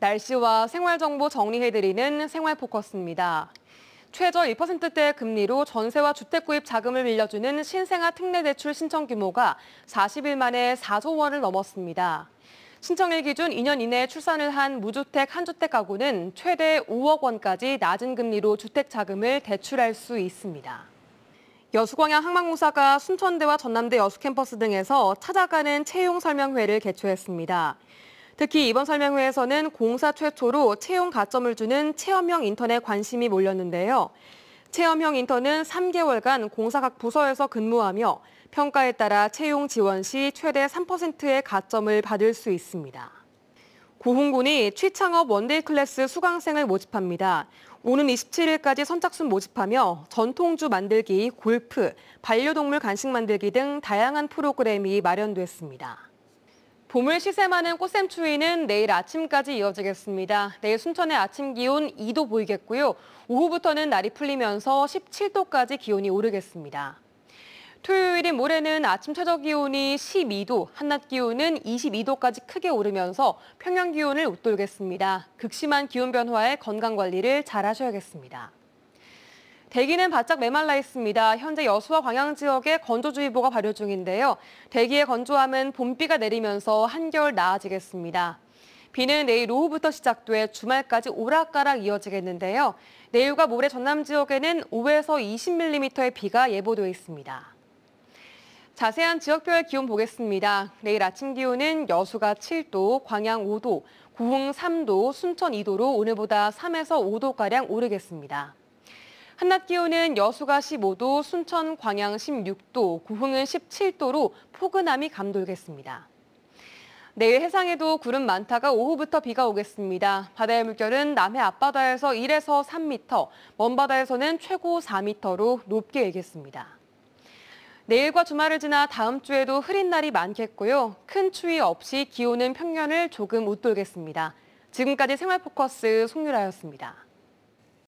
날씨와 생활정보 정리해드리는 생활포커스입니다. 최저 2%대 금리로 전세와 주택구입 자금을 빌려주는 신생아 특례대출 신청 규모가 40일 만에 4조 원을 넘었습니다. 신청일 기준 2년 이내에 출산을 한 무주택 한주택 가구는 최대 5억 원까지 낮은 금리로 주택 자금을 대출할 수 있습니다. 여수광양 항만공사가 순천대와 전남대 여수 캠퍼스 등에서 찾아가는 채용 설명회를 개최했습니다. 특히 이번 설명회에서는 공사 최초로 채용 가점을 주는 체험형 인턴에 관심이 몰렸는데요. 체험형 인턴은 3개월간 공사 각 부서에서 근무하며 평가에 따라 채용 지원 시 최대 3%의 가점을 받을 수 있습니다. 고흥군이 취창업 원데이 클래스 수강생을 모집합니다. 오는 27일까지 선착순 모집하며 전통주 만들기, 골프, 반려동물 간식 만들기 등 다양한 프로그램이 마련됐습니다. 봄을 시샘하는 꽃샘추위는 내일 아침까지 이어지겠습니다. 내일 순천의 아침 기온 2도 보이겠고요. 오후부터는 날이 풀리면서 17도까지 기온이 오르겠습니다. 토요일인 모레는 아침 최저 기온이 12도, 한낮 기온은 22도까지 크게 오르면서 평년 기온을 웃돌겠습니다. 극심한 기온 변화에 건강 관리를 잘 하셔야겠습니다. 대기는 바짝 메말라 있습니다. 현재 여수와 광양 지역에 건조주의보가 발효 중인데요. 대기의 건조함은 봄비가 내리면서 한결 나아지겠습니다. 비는 내일 오후부터 시작돼 주말까지 오락가락 이어지겠는데요. 내일과 모레 전남 지역에는 5에서 20mm의 비가 예보되 있습니다. 자세한 지역별 기온 보겠습니다. 내일 아침 기온은 여수가 7도, 광양 5도, 고흥 3도, 순천 2도로 오늘보다 3에서 5도가량 오르겠습니다. 한낮 기온은 여수가 15도, 순천, 광양 16도, 고흥은 17도로 포근함이 감돌겠습니다. 내일 해상에도 구름 많다가 오후부터 비가 오겠습니다. 바다의 물결은 남해 앞바다에서 1에서 3m, 먼바다에서는 최고 4m로 높게 일겠습니다. 내일과 주말을 지나 다음 주에도 흐린 날이 많겠고요. 큰 추위 없이 기온은 평년을 조금 웃돌겠습니다. 지금까지 생활포커스 송유라였습니다.